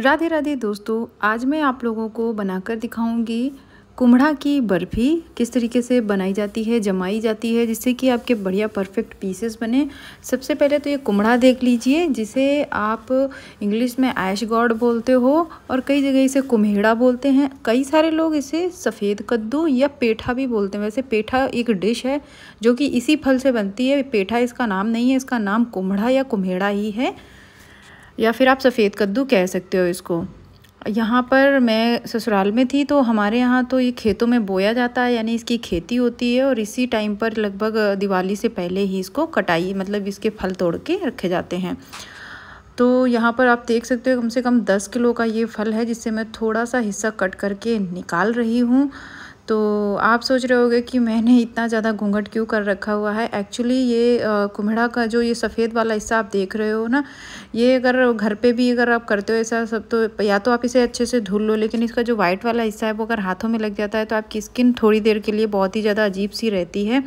राधे राधे दोस्तों आज मैं आप लोगों को बनाकर दिखाऊंगी कुम्हड़ा की बर्फ़ी किस तरीके से बनाई जाती है जमाई जाती है जिससे कि आपके बढ़िया परफेक्ट पीसेस बने सबसे पहले तो ये कुम्हड़ा देख लीजिए जिसे आप इंग्लिश में ऐश गॉड बोलते हो और कई जगह इसे कुम्हेड़ा बोलते हैं कई सारे लोग इसे सफ़ेद कद्दू या पेठा भी बोलते हैं वैसे पेठा एक डिश है जो कि इसी फल से बनती है पेठा इसका नाम नहीं है इसका नाम कुम्हड़ा या कुम्हेड़ा ही है या फिर आप सफ़ेद कद्दू कह सकते हो इसको यहाँ पर मैं ससुराल में थी तो हमारे यहाँ तो ये खेतों में बोया जाता है यानी इसकी खेती होती है और इसी टाइम पर लगभग दिवाली से पहले ही इसको कटाई मतलब इसके फल तोड़ के रखे जाते हैं तो यहाँ पर आप देख सकते हो कम से कम दस किलो का ये फल है जिससे मैं थोड़ा सा हिस्सा कट करके निकाल रही हूँ तो आप सोच रहे होगे कि मैंने इतना ज़्यादा घूंघट क्यों कर रखा हुआ है एक्चुअली ये कुम्हड़ा का जो ये सफ़ेद वाला हिस्सा आप देख रहे हो ना ये अगर घर पे भी अगर आप करते हो ऐसा सब तो या तो आप इसे अच्छे से धुल लो लेकिन इसका जो वाइट वाला हिस्सा है वो अगर हाथों में लग जाता है तो आपकी स्किन थोड़ी देर के लिए बहुत ही ज़्यादा अजीब सी रहती है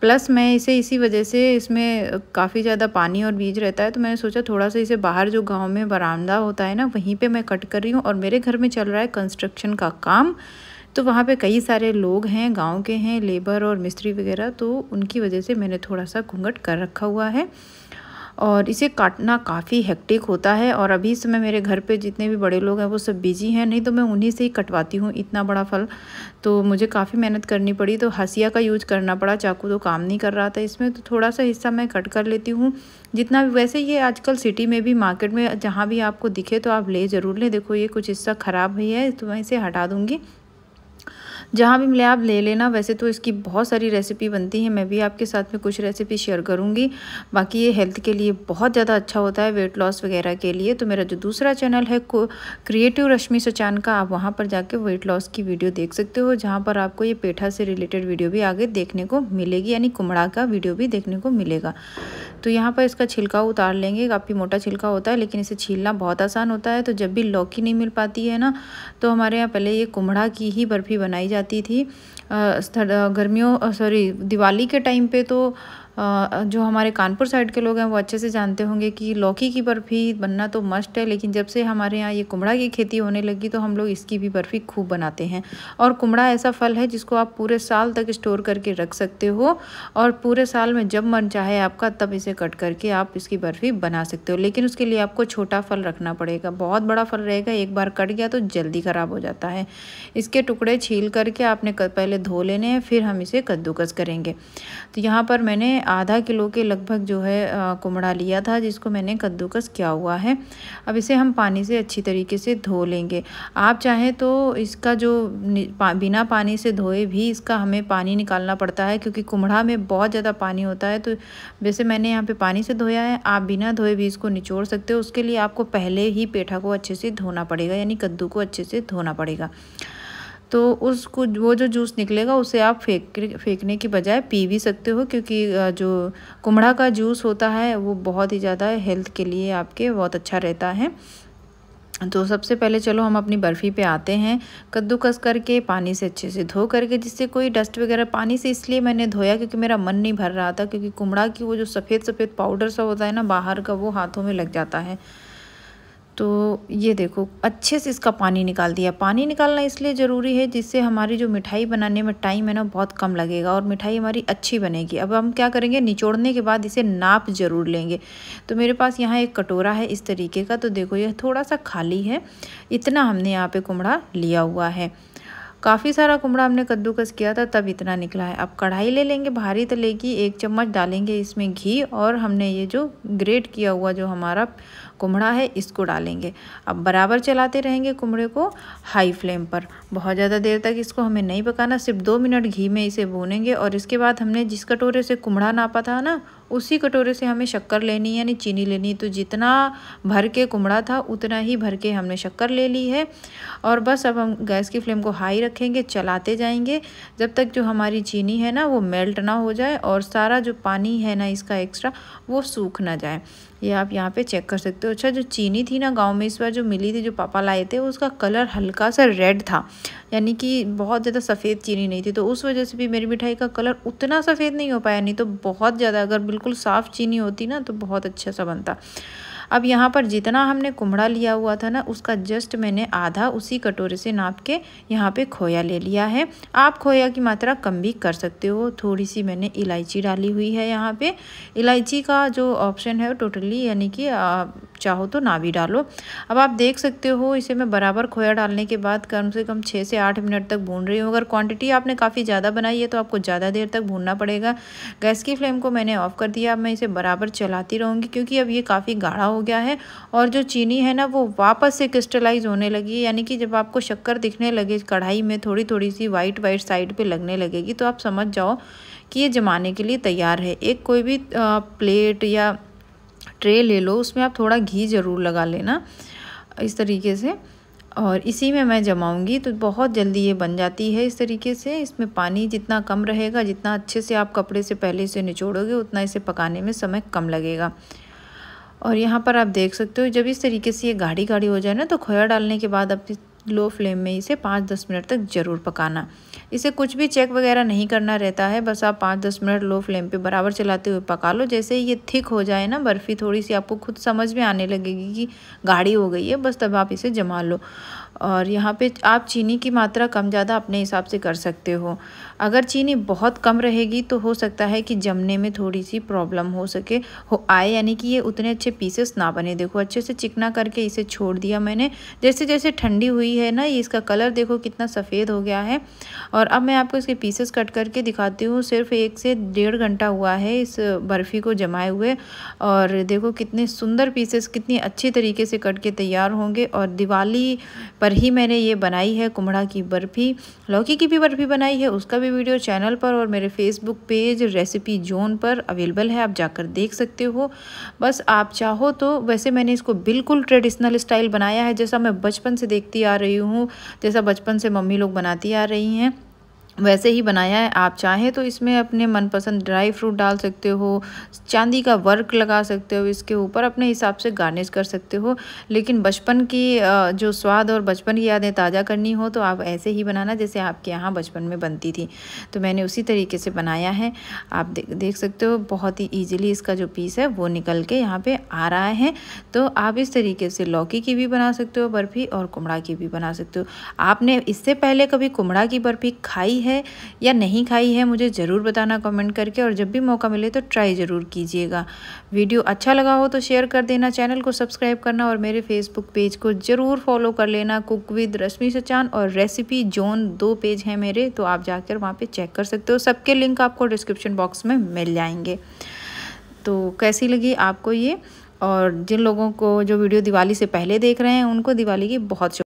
प्लस मैं इसे इसी वजह से इसमें काफ़ी ज़्यादा पानी और बीज रहता है तो मैंने सोचा थोड़ा सा इसे बाहर जो गाँव में बरामदा होता है ना वहीं पर मैं कट कर रही हूँ और मेरे घर में चल रहा है कंस्ट्रक्शन का काम तो वहाँ पे कई सारे लोग हैं गांव के हैं लेबर और मिस्त्री वगैरह तो उनकी वजह से मैंने थोड़ा सा घूंघट कर रखा हुआ है और इसे काटना काफ़ी हेक्टिक होता है और अभी इस समय मेरे घर पे जितने भी बड़े लोग हैं वो सब बिजी हैं नहीं तो मैं उन्हीं से ही कटवाती हूँ इतना बड़ा फल तो मुझे काफ़ी मेहनत करनी पड़ी तो हसिया का यूज करना पड़ा चाकू तो काम नहीं कर रहा था इसमें तो थोड़ा सा हिस्सा मैं कट कर लेती हूँ जितना भी वैसे ये आजकल सिटी में भी मार्केट में जहाँ भी आपको दिखे तो आप ले ज़रूर लें देखो ये कुछ हिस्सा ख़राब ही है तो मैं इसे हटा दूँगी जहाँ भी मिले आप ले लेना वैसे तो इसकी बहुत सारी रेसिपी बनती है मैं भी आपके साथ में कुछ रेसिपी शेयर करूँगी बाकी ये हेल्थ के लिए बहुत ज़्यादा अच्छा होता है वेट लॉस वगैरह के लिए तो मेरा जो दूसरा चैनल है क्रिएटिव रश्मि सचान का आप वहाँ पर जाके वेट लॉस की वीडियो देख सकते हो जहाँ पर आपको ये पेठा से रिलेटेड वीडियो भी आगे देखने को मिलेगी यानी कुमड़ा का वीडियो भी देखने को मिलेगा तो यहाँ पर इसका छिलका उतार लेंगे काफ़ी मोटा छिलका होता है लेकिन इसे छीलना बहुत आसान होता है तो जब भी लौकी नहीं मिल पाती है ना तो हमारे यहाँ पहले ये कुम्हड़ा की ही बर्फ़ी बनाई जाती थी गर्मियों सॉरी दिवाली के टाइम पर तो जो हमारे कानपुर साइड के लोग हैं वो अच्छे से जानते होंगे कि लौकी की बर्फ़ी बनना तो मस्ट है लेकिन जब से हमारे यहाँ ये कुमड़ा की खेती होने लगी तो हम लोग इसकी भी बर्फ़ी खूब बनाते हैं और कुमड़ा ऐसा फल है जिसको आप पूरे साल तक स्टोर करके रख सकते हो और पूरे साल में जब मन चाहे आपका तब इसे कट करके आप इसकी बर्फ़ी बना सकते हो लेकिन उसके लिए आपको छोटा फल रखना पड़ेगा बहुत बड़ा फल रहेगा एक बार कट गया तो जल्दी ख़राब हो जाता है इसके टुकड़े छील करके आपने पहले धो लेने हैं फिर हम इसे कद्दूकस करेंगे तो यहाँ पर मैंने आधा किलो के लगभग जो है कुमड़ा लिया था जिसको मैंने कद्दूकस किया हुआ है अब इसे हम पानी से अच्छी तरीके से धो लेंगे आप चाहें तो इसका जो पा, बिना पानी से धोए भी इसका हमें पानी निकालना पड़ता है क्योंकि कुमड़ा में बहुत ज़्यादा पानी होता है तो वैसे मैंने यहाँ पे पानी से धोया है आप बिना धोए भी इसको निचोड़ सकते हो उसके लिए आपको पहले ही पेठा को अच्छे से धोना पड़ेगा यानी कद्दू को अच्छे से धोना पड़ेगा तो उसको वो जो जूस निकलेगा उसे आप फेंक फेंकने की बजाय पी भी सकते हो क्योंकि जो कुमड़ा का जूस होता है वो बहुत ही ज़्यादा हेल्थ के लिए आपके बहुत अच्छा रहता है तो सबसे पहले चलो हम अपनी बर्फ़ी पे आते हैं कद्दूकस करके पानी से अच्छे से धो करके जिससे कोई डस्ट वगैरह पानी से इसलिए मैंने धोया क्योंकि मेरा मन नहीं भर रहा था क्योंकि कुमड़ा की वो जो सफ़ेद सफ़ेद पाउडर सा होता है ना बाहर का वो हाथों में लग जाता है तो ये देखो अच्छे से इसका पानी निकाल दिया पानी निकालना इसलिए ज़रूरी है जिससे हमारी जो मिठाई बनाने में टाइम है ना बहुत कम लगेगा और मिठाई हमारी अच्छी बनेगी अब हम क्या करेंगे निचोड़ने के बाद इसे नाप ज़रूर लेंगे तो मेरे पास यहाँ एक कटोरा है इस तरीके का तो देखो यह थोड़ा सा खाली है इतना हमने यहाँ पर कुमड़ा लिया हुआ है काफ़ी सारा कुमड़ा हमने कद्दूकस किया था तब इतना निकला है अब कढ़ाई ले लेंगे भारी तले की एक चम्मच डालेंगे इसमें घी और हमने ये जो ग्रेट किया हुआ जो हमारा कुम्हड़ा है इसको डालेंगे अब बराबर चलाते रहेंगे कुम्हड़े को हाई फ्लेम पर बहुत ज़्यादा देर तक इसको हमें नहीं पकाना सिर्फ दो मिनट घी में इसे भूनेंगे और इसके बाद हमने जिस कटोरे से कुम्हड़ा नापा था ना उसी कटोरे से हमें शक्कर लेनी यानी चीनी लेनी तो जितना भर के कुमड़ा था उतना ही भर के हमने शक्कर ले ली है और बस अब हम गैस की फ्लेम को हाई रखेंगे चलाते जाएंगे जब तक जो हमारी चीनी है ना वो मेल्ट ना हो जाए और सारा जो पानी है ना इसका एक्स्ट्रा वो सूख ना जाए ये आप यहाँ पे चेक कर सकते हो अच्छा जो चीनी थी ना गांव में इस बार जो मिली थी जो पापा लाए थे उसका कलर हल्का सा रेड था यानी कि बहुत ज़्यादा सफ़ेद चीनी नहीं थी तो उस वजह से भी मेरी मिठाई का कलर उतना सफ़ेद नहीं हो पाया नहीं तो बहुत ज़्यादा अगर बिल्कुल साफ़ चीनी होती ना तो बहुत अच्छा सा बनता अब यहाँ पर जितना हमने कुमड़ा लिया हुआ था ना उसका जस्ट मैंने आधा उसी कटोरे से नाप के यहाँ पे खोया ले लिया है आप खोया की मात्रा कम भी कर सकते हो थोड़ी सी मैंने इलायची डाली हुई है यहाँ पे इलायची का जो ऑप्शन है वो टोटली यानी कि चाहो तो ना भी डालो अब आप देख सकते हो इसे मैं बराबर खोया डालने के बाद कम से कम छः से आठ मिनट तक भून रही हूँ अगर क्वांटिटी आपने काफ़ी ज़्यादा बनाई है तो आपको ज़्यादा देर तक भूनना पड़ेगा गैस की फ्लेम को मैंने ऑफ़ कर दिया अब मैं इसे बराबर चलाती रहूँगी क्योंकि अब ये काफ़ी गाढ़ा हो गया है और जो चीनी है ना वो वापस से क्रिस्टलाइज होने लगी यानी कि जब आपको शक्कर दिखने लगे कढ़ाई में थोड़ी थोड़ी सी वाइट वाइट साइड पर लगने लगेगी तो आप समझ जाओ कि ये जमाने के लिए तैयार है एक कोई भी प्लेट या ट्रे ले लो उसमें आप थोड़ा घी ज़रूर लगा लेना इस तरीके से और इसी में मैं जमाऊंगी तो बहुत जल्दी ये बन जाती है इस तरीके से इसमें पानी जितना कम रहेगा जितना अच्छे से आप कपड़े से पहले इसे निचोड़ोगे उतना इसे पकाने में समय कम लगेगा और यहाँ पर आप देख सकते हो जब इस तरीके से ये गाढ़ी गाढ़ी हो जाए ना तो खोया डालने के बाद आप लो फ्लेम में इसे पाँच दस मिनट तक ज़रूर पकाना इसे कुछ भी चेक वगैरह नहीं करना रहता है बस आप पाँच दस मिनट लो फ्लेम पे बराबर चलाते हुए पका लो जैसे ये थिक हो जाए ना बर्फ़ी थोड़ी सी आपको खुद समझ में आने लगेगी कि गाढ़ी हो गई है बस तब आप इसे जमा लो और यहाँ पे आप चीनी की मात्रा कम ज़्यादा अपने हिसाब से कर सकते हो अगर चीनी बहुत कम रहेगी तो हो सकता है कि जमने में थोड़ी सी प्रॉब्लम हो सके हो आए यानी कि ये उतने अच्छे पीसेस ना बने देखो अच्छे से चिकना करके इसे छोड़ दिया मैंने जैसे जैसे ठंडी हुई है ना ये इसका कलर देखो कितना सफ़ेद हो गया है और अब मैं आपको इसके पीसेस कट करके दिखाती हूँ सिर्फ एक से डेढ़ घंटा हुआ है इस बर्फ़ी को जमाए हुए और देखो कितने सुंदर पीसेस कितनी अच्छी तरीके से कट के तैयार होंगे और दिवाली पर पर ही मैंने ये बनाई है कुम्हड़ा की बर्फ़ी लौकी की भी बर्फ़ी बनाई है उसका भी वीडियो चैनल पर और मेरे फेसबुक पेज रेसिपी जोन पर अवेलेबल है आप जाकर देख सकते हो बस आप चाहो तो वैसे मैंने इसको बिल्कुल ट्रेडिशनल स्टाइल बनाया है जैसा मैं बचपन से देखती आ रही हूँ जैसा बचपन से मम्मी लोग बनाती आ रही हैं वैसे ही बनाया है आप चाहें तो इसमें अपने मनपसंद ड्राई फ्रूट डाल सकते हो चांदी का वर्क लगा सकते हो इसके ऊपर अपने हिसाब से गार्निश कर सकते हो लेकिन बचपन की जो स्वाद और बचपन की यादें ताज़ा करनी हो तो आप ऐसे ही बनाना जैसे आपके यहाँ बचपन में बनती थी तो मैंने उसी तरीके से बनाया है आप दे, देख सकते हो बहुत ही ईजिली इसका जो पीस है वो निकल के यहाँ पर आ रहा है तो आप इस तरीके से लौकी की भी बना सकते हो बर्फ़ी और कुमड़ा की भी बना सकते हो आपने इससे पहले कभी कुमड़ा की बर्फ़ी खाई है या नहीं खाई है मुझे ज़रूर बताना कमेंट करके और जब भी मौका मिले तो ट्राई ज़रूर कीजिएगा वीडियो अच्छा लगा हो तो शेयर कर देना चैनल को सब्सक्राइब करना और मेरे फेसबुक पेज को ज़रूर फॉलो कर लेना कुक विद रश्मि सचान और रेसिपी जोन दो पेज हैं मेरे तो आप जाकर वहाँ पर चेक कर सकते हो सबके लिंक आपको डिस्क्रिप्शन बॉक्स में मिल जाएंगे तो कैसी लगी आपको ये और जिन लोगों को जो वीडियो दिवाली से पहले देख रहे हैं उनको दिवाली की बहुत